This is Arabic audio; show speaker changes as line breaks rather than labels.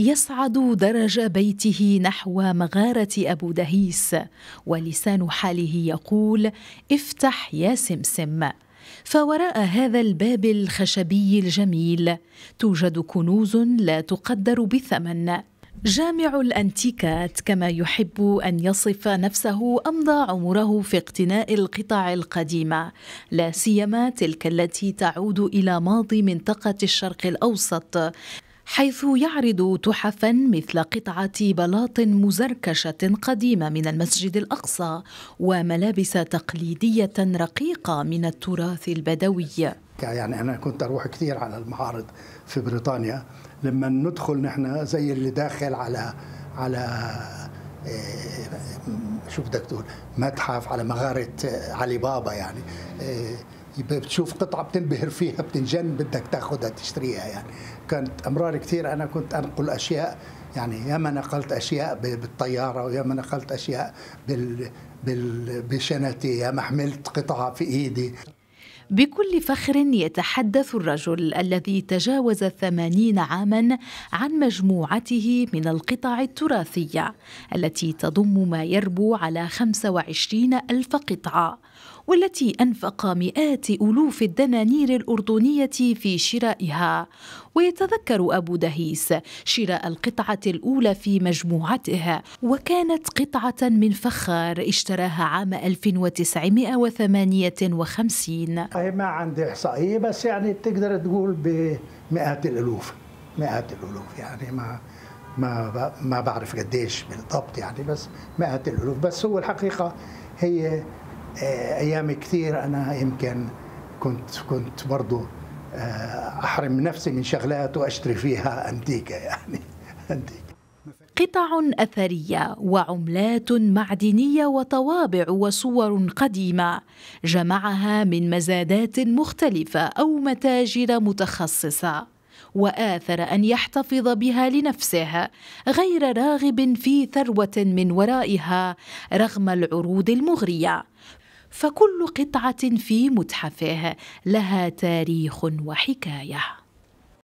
يصعد درج بيته نحو مغارة أبو دهيس ولسان حاله يقول افتح يا سمسم فوراء هذا الباب الخشبي الجميل توجد كنوز لا تقدر بثمن جامع الانتيكات كما يحب ان يصف نفسه امضى عمره في اقتناء القطع القديمه لا سيما تلك التي تعود الى ماضي منطقه الشرق الاوسط حيث يعرض تحفا مثل قطعة بلاط مزركشة قديمة من المسجد الأقصى وملابس تقليدية رقيقة من التراث البدوي
يعني أنا كنت أروح كثير على المعارض في بريطانيا لما ندخل نحن زي اللي داخل على على إيه، شو بدك تقول متحف على مغارة علي بابا يعني إيه، بتشوف قطعه بتنبهر فيها بتنجن بدك تاخذها تشتريها يعني كانت امرار كثير انا كنت انقل اشياء يعني ياما نقلت اشياء بالطياره وياما نقلت اشياء بال بال بشنتي ياما حملت قطعه في ايدي
بكل فخر يتحدث الرجل الذي تجاوز الثمانين عاما عن مجموعته من القطع التراثية التي تضم ما يربو على 25 ألف قطعة والتي أنفق مئات ألوف الدنانير الأردنية في شرائها ويتذكر أبو دهيس شراء القطعة الأولى في مجموعته وكانت قطعة من فخار اشتراها عام 1958 أي ما عندي
إحصائية بس يعني تقدر تقول بمئات الألوف مئات الألوف يعني ما ما ما بعرف قديش بالضبط يعني بس مئات الالوف بس هو الحقيقه هي آه، ايام كثير انا يمكن كنت كنت برضه آه، احرم نفسي من شغلات واشتري فيها انتيكه يعني انتيكه
قطع اثريه وعملات معدنيه وطوابع وصور قديمه جمعها من مزادات مختلفه او متاجر متخصصه واثر ان يحتفظ بها لنفسه غير راغب في ثروه من ورائها رغم العروض المغريه فكل قطعه في متحفه لها تاريخ وحكايه